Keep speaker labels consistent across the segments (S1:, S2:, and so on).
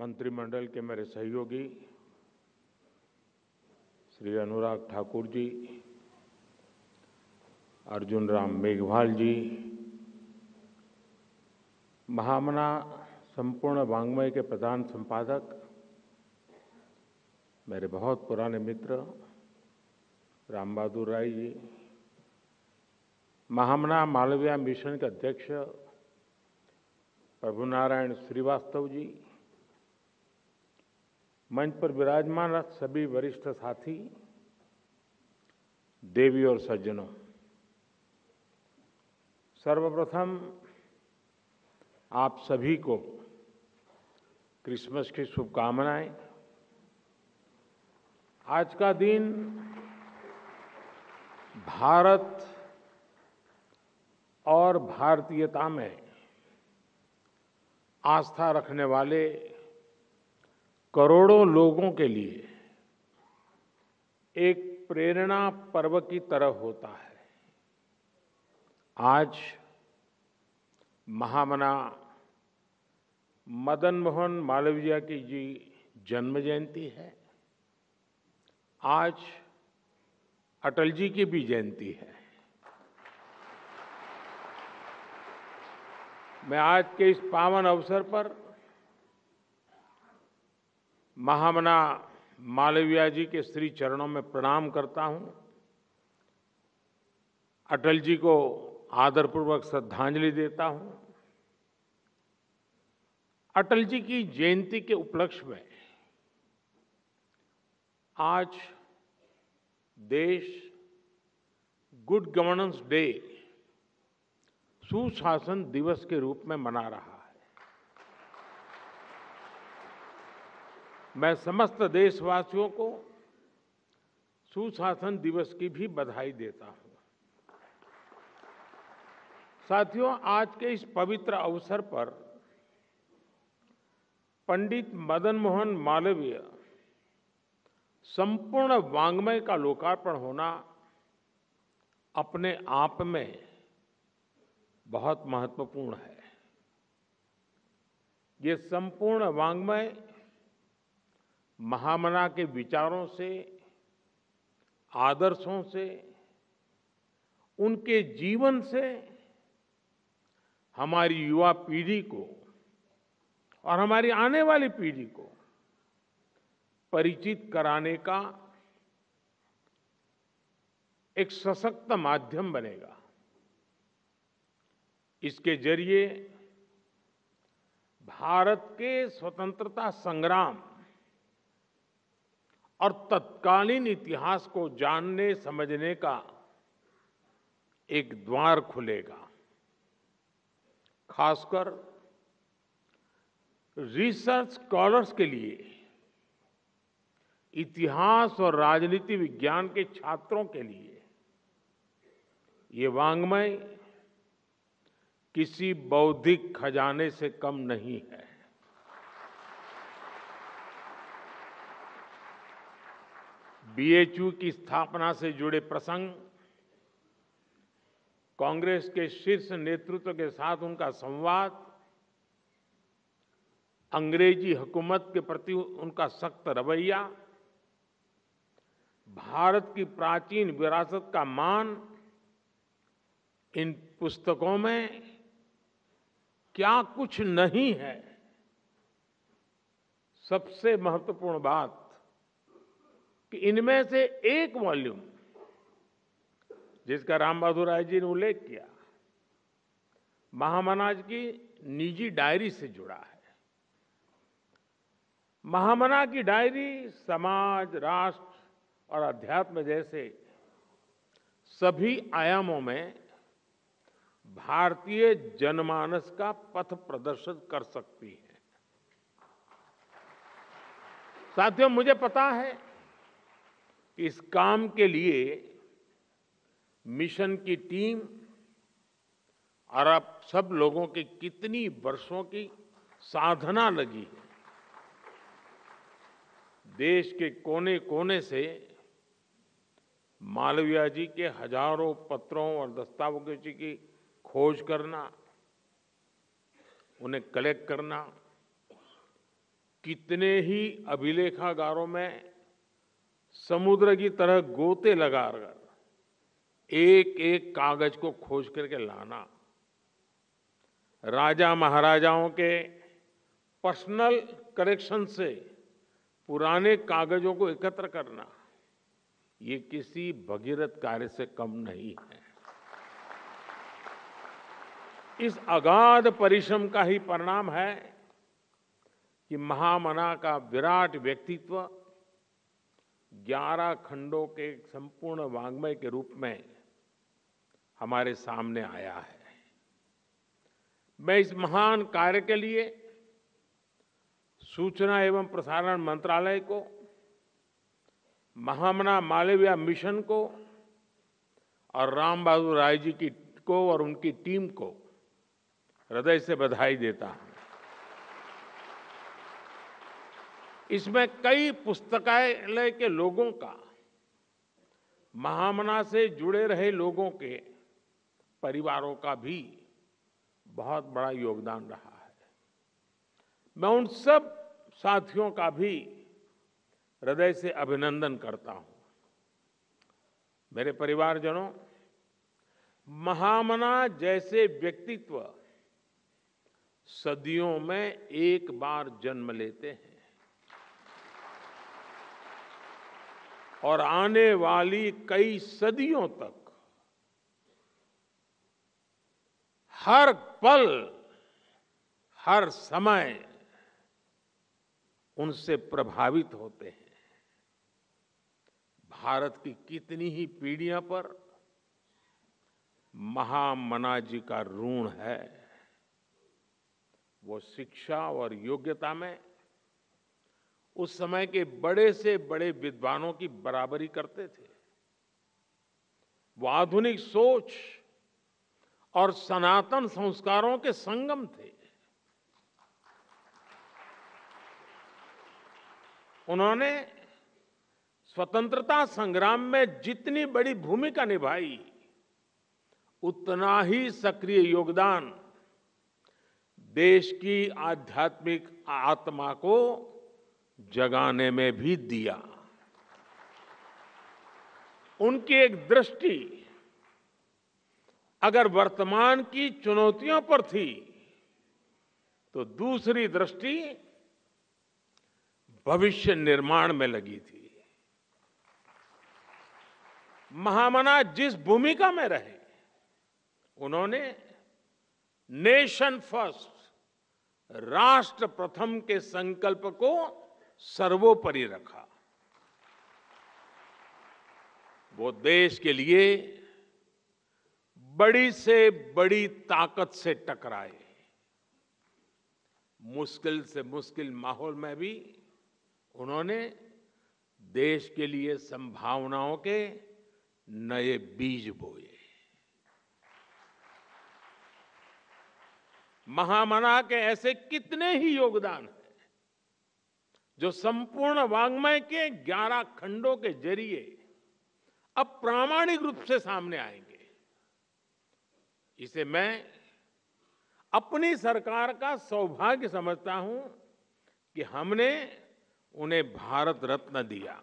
S1: मंत्रिमंडल के मेरे सहयोगी श्री अनुराग ठाकुर जी अर्जुन राम मेघवाल जी महामना संपूर्ण वांग्मय के प्रधान संपादक मेरे बहुत पुराने मित्र राम बहादुर राय जी महामना मालवीय मिशन के अध्यक्ष प्रभुनारायण श्रीवास्तव जी मंच पर विराजमान सभी वरिष्ठ साथी देवी और सज्जनों सर्वप्रथम आप सभी को क्रिसमस की शुभकामनाएं आज का दिन भारत और भारतीयता में आस्था रखने वाले करोड़ों लोगों के लिए एक प्रेरणा पर्व की तरह होता है आज महामना मदन मोहन मालवीय की जी जन्म जयंती है आज अटल जी की भी जयंती है मैं आज के इस पावन अवसर पर महामना मालविया जी के श्री चरणों में प्रणाम करता हूँ अटल जी को आदरपूर्वक श्रद्धांजलि देता हूँ अटल जी की जयंती के उपलक्ष्य में आज देश गुड गवर्नेंस डे सुशासन दिवस के रूप में मना रहा मैं समस्त देशवासियों को सुशासन दिवस की भी बधाई देता हूँ साथियों आज के इस पवित्र अवसर पर पंडित मदन मोहन मालवीय संपूर्ण वांग्मय का लोकार्पण होना अपने आप में बहुत महत्वपूर्ण है ये संपूर्ण वांग्मय महामना के विचारों से आदर्शों से उनके जीवन से हमारी युवा पीढ़ी को और हमारी आने वाली पीढ़ी को परिचित कराने का एक सशक्त माध्यम बनेगा इसके जरिए भारत के स्वतंत्रता संग्राम और तत्कालीन इतिहास को जानने समझने का एक द्वार खुलेगा खासकर रिसर्च स्कॉलर्स के लिए इतिहास और राजनीति विज्ञान के छात्रों के लिए ये वांग्मय किसी बौद्धिक खजाने से कम नहीं है बीएचयू की स्थापना से जुड़े प्रसंग कांग्रेस के शीर्ष नेतृत्व के साथ उनका संवाद अंग्रेजी हुकूमत के प्रति उनका सख्त रवैया भारत की प्राचीन विरासत का मान इन पुस्तकों में क्या कुछ नहीं है सबसे महत्वपूर्ण बात कि इनमें से एक वॉल्यूम जिसका राम बहादुर राय जी ने उल्लेख किया महामनाज की निजी डायरी से जुड़ा है महामना की डायरी समाज राष्ट्र और अध्यात्म जैसे सभी आयामों में भारतीय जनमानस का पथ प्रदर्शन कर सकती है साथियों मुझे पता है इस काम के लिए मिशन की टीम और आप सब लोगों के कितनी वर्षों की साधना लगी है देश के कोने कोने से मालविया जी के हजारों पत्रों और दस्तावेजों की खोज करना उन्हें कलेक्ट करना कितने ही अभिलेखागारों में समुद्र की तरह गोते लगा कर एक एक कागज को खोज करके लाना राजा महाराजाओं के पर्सनल करेक्शन से पुराने कागजों को एकत्र करना ये किसी भगीरथ कार्य से कम नहीं है इस अगाध परिश्रम का ही परिणाम है कि महामना का विराट व्यक्तित्व ग्यारह खंडों के संपूर्ण वाङ्मय के रूप में हमारे सामने आया है मैं इस महान कार्य के लिए सूचना एवं प्रसारण मंत्रालय को महामना मालवीय मिशन को और राम बहादुर राय जी की को और उनकी टीम को हृदय से बधाई देता हूं इसमें कई पुस्तकालय के लोगों का महामना से जुड़े रहे लोगों के परिवारों का भी बहुत बड़ा योगदान रहा है मैं उन सब साथियों का भी हृदय से अभिनंदन करता हूं मेरे परिवारजनों महामना जैसे व्यक्तित्व सदियों में एक बार जन्म लेते हैं और आने वाली कई सदियों तक हर पल हर समय उनसे प्रभावित होते हैं भारत की कितनी ही पीढ़ियां पर महामना जी का ऋण है वो शिक्षा और योग्यता में उस समय के बड़े से बड़े विद्वानों की बराबरी करते थे वो आधुनिक सोच और सनातन संस्कारों के संगम थे उन्होंने स्वतंत्रता संग्राम में जितनी बड़ी भूमिका निभाई उतना ही सक्रिय योगदान देश की आध्यात्मिक आत्मा को जगाने में भी दिया उनकी एक दृष्टि अगर वर्तमान की चुनौतियों पर थी तो दूसरी दृष्टि भविष्य निर्माण में लगी थी महामना जिस भूमिका में रहे उन्होंने नेशन फर्स्ट राष्ट्र प्रथम के संकल्प को सर्वोपरि रखा वो देश के लिए बड़ी से बड़ी ताकत से टकराए मुश्किल से मुश्किल माहौल में भी उन्होंने देश के लिए संभावनाओं के नए बीज बोए महामना के ऐसे कितने ही योगदान हैं जो संपूर्ण वांग्मय के 11 खंडों के जरिए अब प्रामाणिक रूप से सामने आएंगे इसे मैं अपनी सरकार का सौभाग्य समझता हूं कि हमने उन्हें भारत रत्न दिया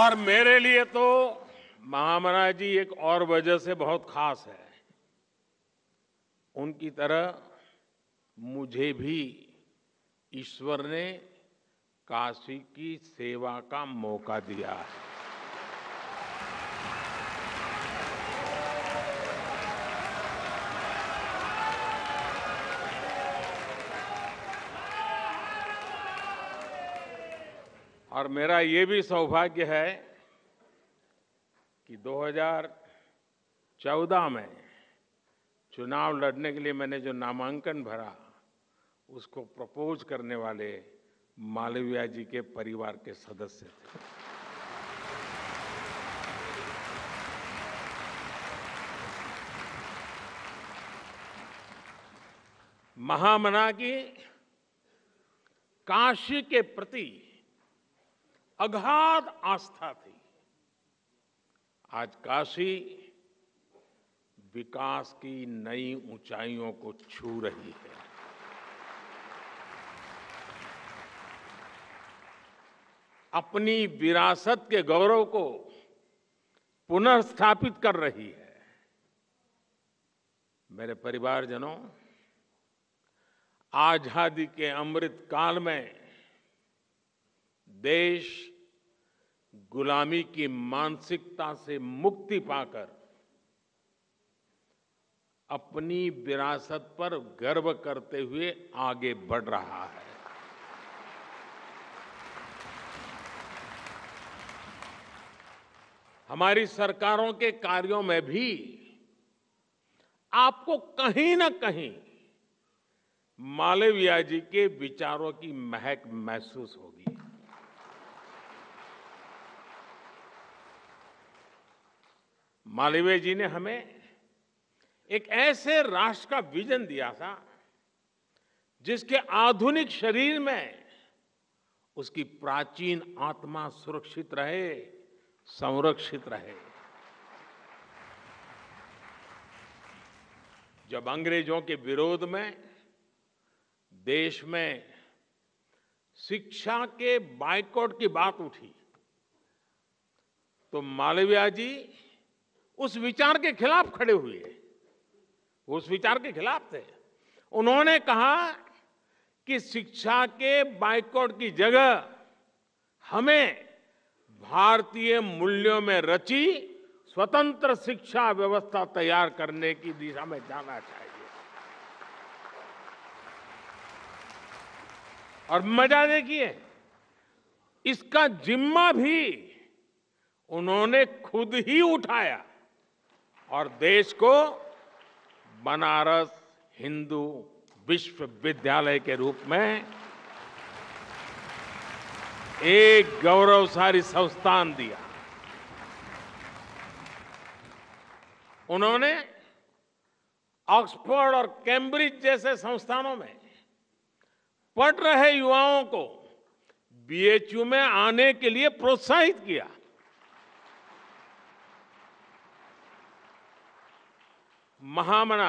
S1: और मेरे लिए तो महामना जी एक और वजह से बहुत खास है उनकी तरह मुझे भी ईश्वर ने काशी की सेवा का मौका दिया है और मेरा ये भी सौभाग्य है कि 2014 में चुनाव लड़ने के लिए मैंने जो नामांकन भरा उसको प्रपोज करने वाले मालविया जी के परिवार के सदस्य थे महामना की काशी के प्रति अगाध आस्था थी आज काशी विकास की नई ऊंचाइयों को छू रही है अपनी विरासत के गौरव को पुनर्स्थापित कर रही है मेरे परिवारजनों आजादी के अमृत काल में देश गुलामी की मानसिकता से मुक्ति पाकर अपनी विरासत पर गर्व करते हुए आगे बढ़ रहा है हमारी सरकारों के कार्यों में भी आपको कहीं ना कहीं मालविया जी के विचारों की महक महसूस होगी मालवीय जी ने हमें एक ऐसे राष्ट्र का विजन दिया था जिसके आधुनिक शरीर में उसकी प्राचीन आत्मा सुरक्षित रहे संरक्षित रहे जब अंग्रेजों के विरोध में देश में शिक्षा के बाइकआउट की बात उठी तो मालविया जी उस विचार के खिलाफ खड़े हुए उस विचार के खिलाफ थे उन्होंने कहा कि शिक्षा के बाइकआउट की जगह हमें भारतीय मूल्यों में रची स्वतंत्र शिक्षा व्यवस्था तैयार करने की दिशा में जाना चाहिए और मजा देखिए इसका जिम्मा भी उन्होंने खुद ही उठाया और देश को बनारस हिंदू विश्वविद्यालय के रूप में एक गौरवशाली संस्थान दिया उन्होंने ऑक्सफोर्ड और कैम्ब्रिज जैसे संस्थानों में पढ़ रहे युवाओं को बीएचयू में आने के लिए प्रोत्साहित किया महामना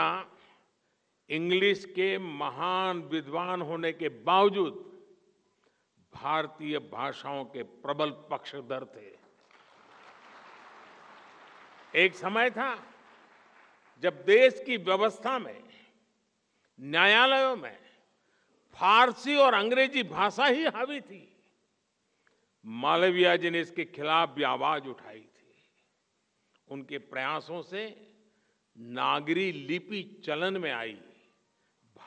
S1: इंग्लिश के महान विद्वान होने के बावजूद भारतीय भाषाओं के प्रबल पक्षधर थे एक समय था जब देश की व्यवस्था में न्यायालयों में फारसी और अंग्रेजी भाषा ही हावी थी मालविया जी ने इसके खिलाफ भी आवाज उठाई थी उनके प्रयासों से नागरी लिपि चलन में आई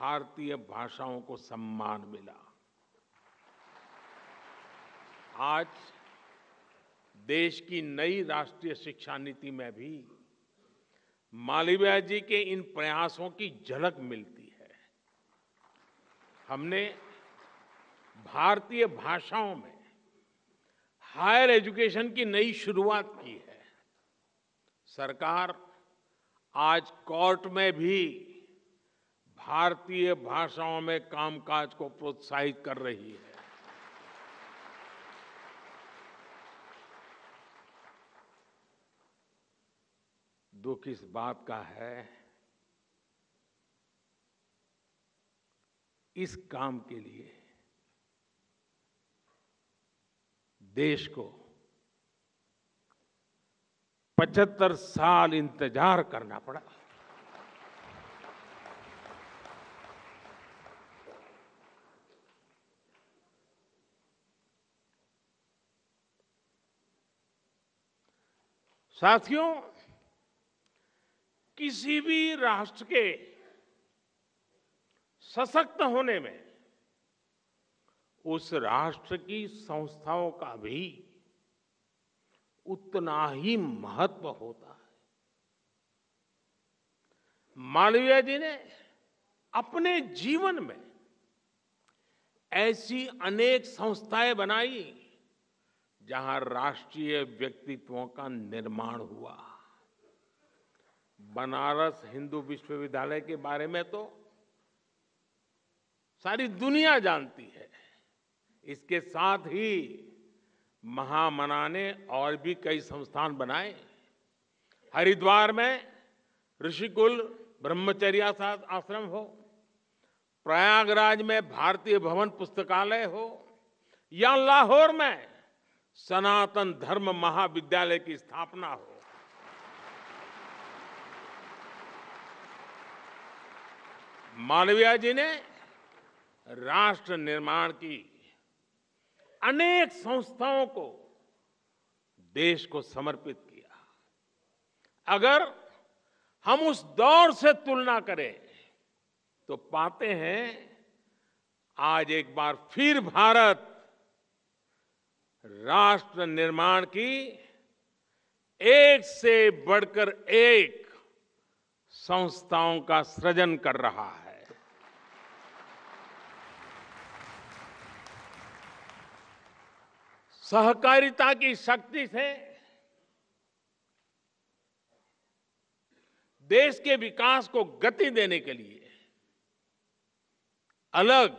S1: भारतीय भाषाओं को सम्मान मिला आज देश की नई राष्ट्रीय शिक्षा नीति में भी मालवीय जी के इन प्रयासों की झलक मिलती है हमने भारतीय भाषाओं में हायर एजुकेशन की नई शुरुआत की है सरकार आज कोर्ट में भी भारतीय भाषाओं में कामकाज को प्रोत्साहित कर रही है दुख इस बात का है इस काम के लिए देश को पचहत्तर साल इंतजार करना पड़ा साथियों किसी भी राष्ट्र के सशक्त होने में उस राष्ट्र की संस्थाओं का भी उतना ही महत्व होता है मालवीय जी ने अपने जीवन में ऐसी अनेक संस्थाएं बनाई जहां राष्ट्रीय व्यक्तित्वों का निर्माण हुआ बनारस हिंदू विश्वविद्यालय के बारे में तो सारी दुनिया जानती है इसके साथ ही महामना ने और भी कई संस्थान बनाए हरिद्वार में ऋषिकुल ब्रह्मचर्या आश्रम हो प्रयागराज में भारतीय भवन पुस्तकालय हो या लाहौर में सनातन धर्म महाविद्यालय की स्थापना हो मालविया जी ने राष्ट्र निर्माण की अनेक संस्थाओं को देश को समर्पित किया अगर हम उस दौर से तुलना करें तो पाते हैं आज एक बार फिर भारत राष्ट्र निर्माण की एक से बढ़कर एक संस्थाओं का सृजन कर रहा है सहकारिता की शक्ति से देश के विकास को गति देने के लिए अलग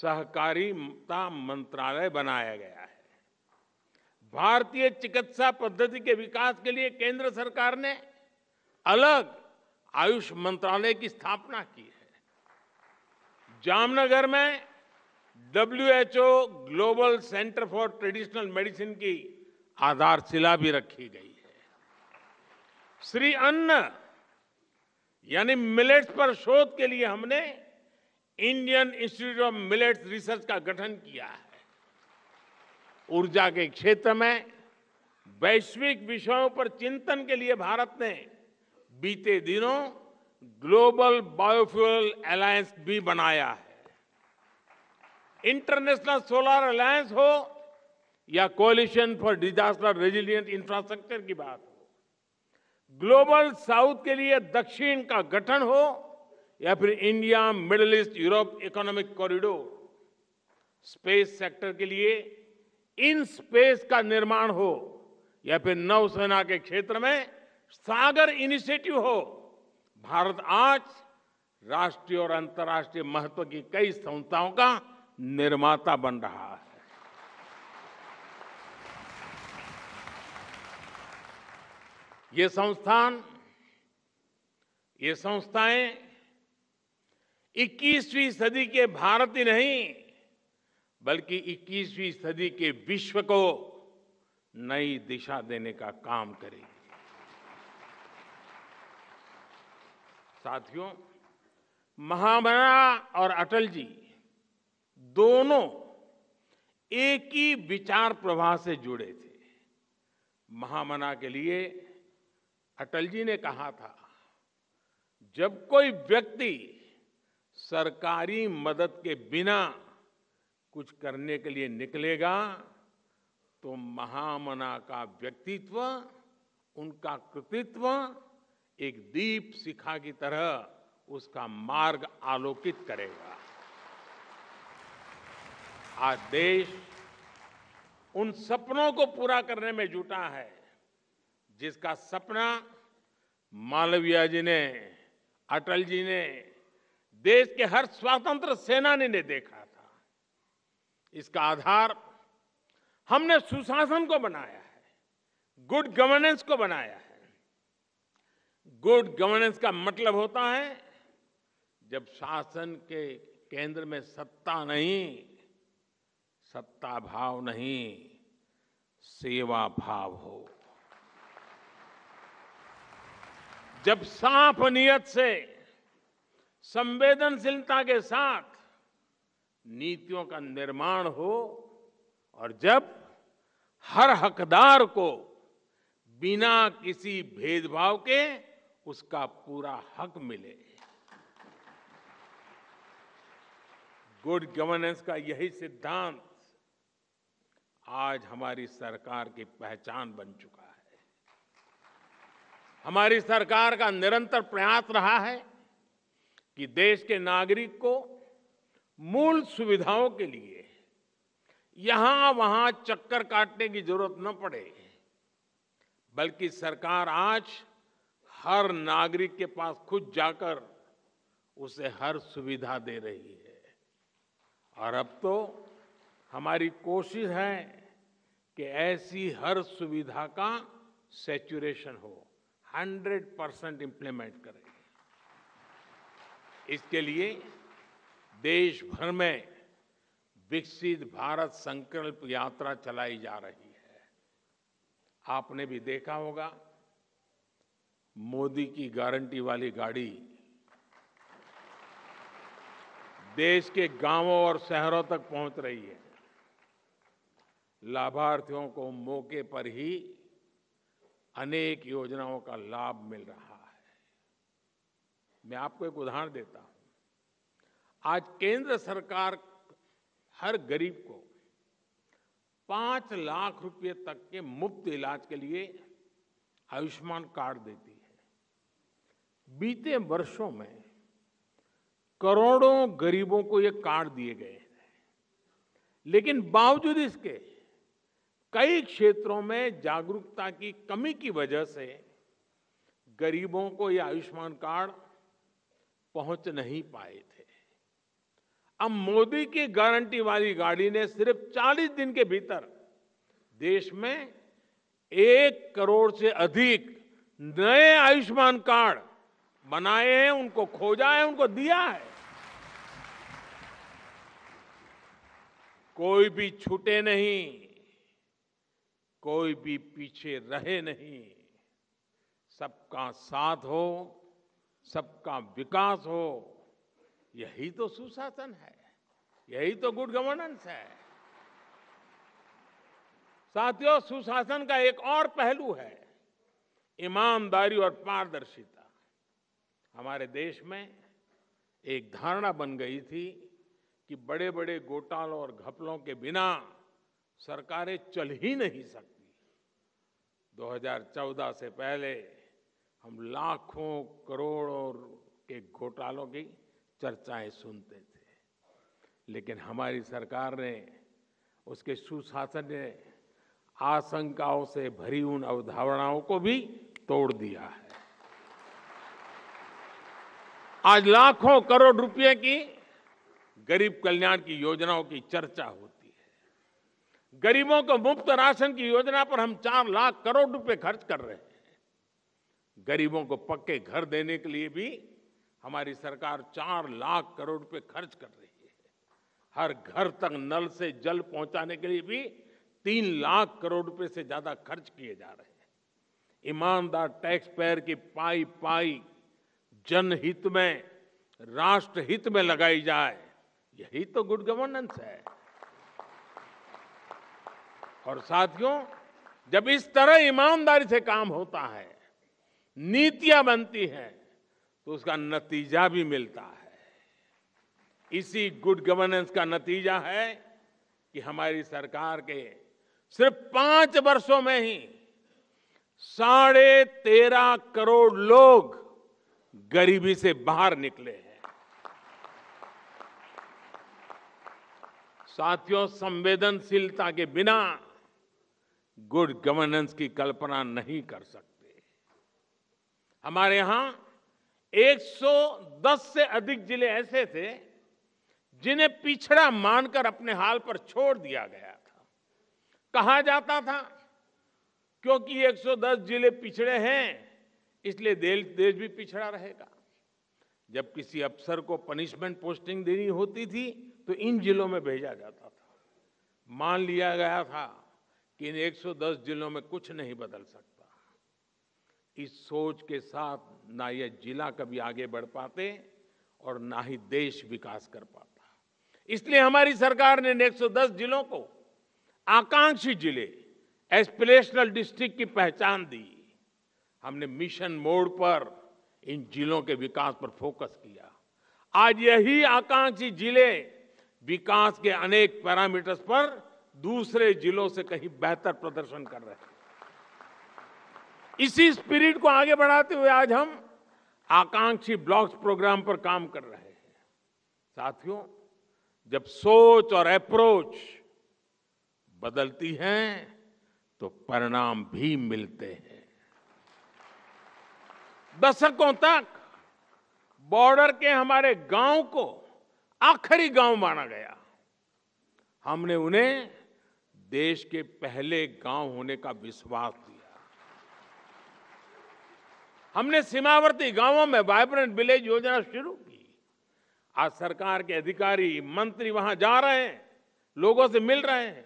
S1: सहकारिता मंत्रालय बनाया गया है भारतीय चिकित्सा पद्धति के विकास के लिए केंद्र सरकार ने अलग आयुष मंत्रालय की स्थापना की है जामनगर में WHO global centre for traditional medicine की आधारशिला भी रखी गई है श्री अन्न यानी मिलेट्स पर शोध के लिए हमने Indian institute of millets research का गठन किया है ऊर्जा के क्षेत्र में वैश्विक विषयों पर चिंतन के लिए भारत ने बीते दिनों ग्लोबल बायोफ्यूल अलायंस भी बनाया है इंटरनेशनल सोलर अलायंस हो या coalition for disaster resilient infrastructure की बात हो ग्लोबल साउथ के लिए दक्षिण का गठन हो या फिर India middle east Europe economic corridor space sector के लिए इन स्पेस का निर्माण हो या फिर नौसेना के क्षेत्र में सागर इनिशिएटिव हो भारत आज राष्ट्रीय और अंतर्राष्ट्रीय महत्व की कई संस्थाओं का निर्माता बन रहा है ये संस्थान ये संस्थाएं 21वीं सदी के भारत ही नहीं बल्कि 21वीं सदी के विश्व को नई दिशा देने का काम करेगी साथियों महामना और अटल जी दोनों एक ही विचार प्रवाह से जुड़े थे महामना के लिए अटल जी ने कहा था जब कोई व्यक्ति सरकारी मदद के बिना कुछ करने के लिए निकलेगा तो महामना का व्यक्तित्व उनका कृतित्व एक दीप शिखा की तरह उसका मार्ग आलोकित करेगा आज देश उन सपनों को पूरा करने में जुटा है जिसका सपना मालवीय जी ने अटल जी ने देश के हर स्वतंत्र सेनानी ने देखा था इसका आधार हमने सुशासन को बनाया है गुड गवर्नेंस को बनाया है गुड गवर्नेंस का मतलब होता है जब शासन के केंद्र में सत्ता नहीं सत्ता भाव नहीं सेवा भाव हो जब साफ नियत से संवेदनशीलता के साथ नीतियों का निर्माण हो और जब हर हकदार को बिना किसी भेदभाव के उसका पूरा हक मिले गुड गवर्नेंस का यही सिद्धांत आज हमारी सरकार की पहचान बन चुका है हमारी सरकार का निरंतर प्रयास रहा है कि देश के नागरिक को मूल सुविधाओं के लिए यहां वहां चक्कर काटने की जरूरत न पड़े बल्कि सरकार आज हर नागरिक के पास खुद जाकर उसे हर सुविधा दे रही है और अब तो हमारी कोशिश है कि ऐसी हर सुविधा का सेचुरेशन हो 100 परसेंट इम्प्लीमेंट करें इसके लिए देश भर में विकसित भारत संकल्प यात्रा चलाई जा रही है आपने भी देखा होगा मोदी की गारंटी वाली गाड़ी देश के गांवों और शहरों तक पहुंच रही है लाभार्थियों को मौके पर ही अनेक योजनाओं का लाभ मिल रहा है मैं आपको एक उदाहरण देता हूं आज केंद्र सरकार हर गरीब को पांच लाख रुपए तक के मुफ्त इलाज के लिए आयुष्मान कार्ड देती है बीते वर्षों में करोड़ों गरीबों को ये कार्ड दिए गए हैं लेकिन बावजूद इसके कई क्षेत्रों में जागरूकता की कमी की वजह से गरीबों को ये आयुष्मान कार्ड पहुंच नहीं पाए थे अब मोदी की गारंटी वाली गाड़ी ने सिर्फ 40 दिन के भीतर देश में एक करोड़ से अधिक नए आयुष्मान कार्ड बनाए हैं उनको खोजा है उनको दिया है कोई भी छूटे नहीं कोई भी पीछे रहे नहीं सबका साथ हो सबका विकास हो यही तो सुशासन है यही तो गुड गवर्नेंस है साथियों सुशासन का एक और पहलू है ईमानदारी और पारदर्शिता हमारे देश में एक धारणा बन गई थी कि बड़े बड़े घोटालों और घपलों के बिना सरकारें चल ही नहीं सकती 2014 से पहले हम लाखों करोड़ों के घोटालों की चर्चाएं सुनते थे लेकिन हमारी सरकार ने उसके सुशासन ने आशंकाओं से भरी उन अवधारणाओं को भी तोड़ दिया है आज लाखों करोड़ रुपए की गरीब कल्याण की योजनाओं की चर्चा होती गरीबों को मुफ्त राशन की योजना पर हम चार लाख करोड़ रुपए खर्च कर रहे हैं गरीबों को पक्के घर देने के लिए भी हमारी सरकार चार लाख करोड़ रुपए खर्च कर रही है हर घर तक नल से जल पहुंचाने के लिए भी तीन लाख करोड़ रुपए से ज्यादा खर्च किए जा रहे हैं ईमानदार टैक्स पेयर की पाई पाई जनहित में राष्ट्रहित में लगाई जाए यही तो गुड गवर्नेंस है और साथियों जब इस तरह ईमानदारी से काम होता है नीतियां बनती हैं तो उसका नतीजा भी मिलता है इसी गुड गवर्नेंस का नतीजा है कि हमारी सरकार के सिर्फ पांच वर्षों में ही साढ़े तेरह करोड़ लोग गरीबी से बाहर निकले हैं साथियों संवेदनशीलता के बिना गुड गवर्नेंस की कल्पना नहीं कर सकते हमारे यहां 110 से अधिक जिले ऐसे थे जिन्हें पिछड़ा मानकर अपने हाल पर छोड़ दिया गया था कहा जाता था क्योंकि 110 जिले पिछड़े हैं इसलिए देश देश भी पिछड़ा रहेगा जब किसी अफसर को पनिशमेंट पोस्टिंग देनी होती थी तो इन जिलों में भेजा जाता था मान लिया गया था कि इन 110 जिलों में कुछ नहीं बदल सकता इस सोच के साथ ना ये जिला कभी आगे बढ़ पाते और ना ही देश विकास कर पाता इसलिए हमारी सरकार ने 110 जिलों को आकांक्षी जिले एस्पिरेशनल डिस्ट्रिक्ट की पहचान दी हमने मिशन मोड पर इन जिलों के विकास पर फोकस किया आज यही आकांक्षी जिले विकास के अनेक पैरामीटर्स पर दूसरे जिलों से कहीं बेहतर प्रदर्शन कर रहे हैं इसी स्पिरिट को आगे बढ़ाते हुए आज हम आकांक्षी ब्लॉक्स प्रोग्राम पर काम कर रहे हैं साथियों जब सोच और अप्रोच बदलती हैं तो परिणाम भी मिलते हैं दशकों तक बॉर्डर के हमारे गांव को आखिरी गांव माना गया हमने उन्हें देश के पहले गांव होने का विश्वास दिया हमने सीमावर्ती गांवों में वाइब्रेंट विलेज योजना शुरू की आज सरकार के अधिकारी मंत्री वहां जा रहे हैं लोगों से मिल रहे हैं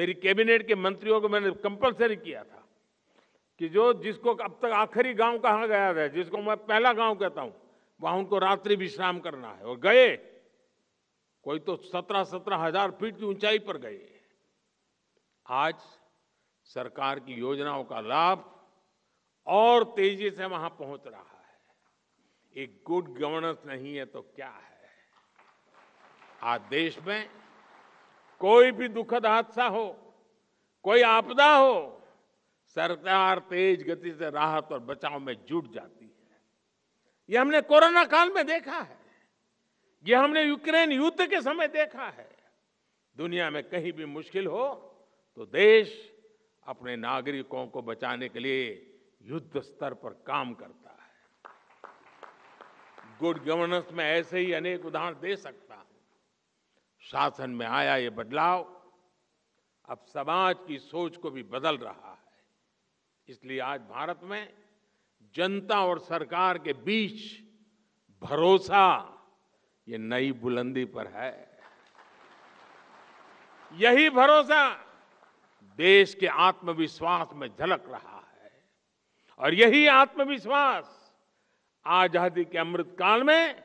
S1: मेरी कैबिनेट के मंत्रियों को मैंने कंपलसरी किया था कि जो जिसको अब तक आखिरी गांव कहा गया था जिसको मैं पहला गांव कहता हूं वहां उनको रात्रि विश्राम करना है और गए कोई तो सत्रह सत्रह हजार फीट की ऊंचाई पर गए आज सरकार की योजनाओं का लाभ और तेजी से वहां पहुंच रहा है एक गुड गवर्नेंस नहीं है तो क्या है आज देश में कोई भी दुखद हादसा हो कोई आपदा हो सरकार तेज गति से राहत और बचाव में जुट जाती है यह हमने कोरोना काल में देखा है ये हमने यूक्रेन युद्ध के समय देखा है दुनिया में कहीं भी मुश्किल हो तो देश अपने नागरिकों को बचाने के लिए युद्ध स्तर पर काम करता है गुड गवर्नेंस में ऐसे ही अनेक उदाहरण दे सकता हूं शासन में आया ये बदलाव अब समाज की सोच को भी बदल रहा है इसलिए आज भारत में जनता और सरकार के बीच भरोसा ये नई बुलंदी पर है यही भरोसा देश के आत्मविश्वास में झलक रहा है और यही आत्मविश्वास आजादी के अमृत काल में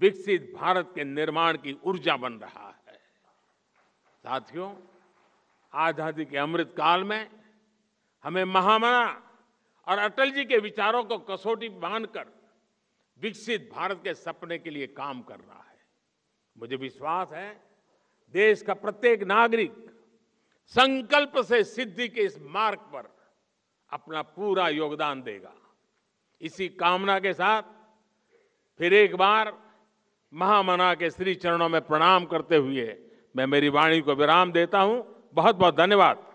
S1: विकसित भारत के निर्माण की ऊर्जा बन रहा है साथियों आजादी के अमृत काल में हमें महामना और अटल जी के विचारों को कसौटी बांधकर विकसित भारत के सपने के लिए काम कर रहा है मुझे विश्वास है देश का प्रत्येक नागरिक संकल्प से सिद्धि के इस मार्ग पर अपना पूरा योगदान देगा इसी कामना के साथ फिर एक बार महामना के श्री चरणों में प्रणाम करते हुए मैं मेरी वाणी को विराम देता हूं बहुत बहुत धन्यवाद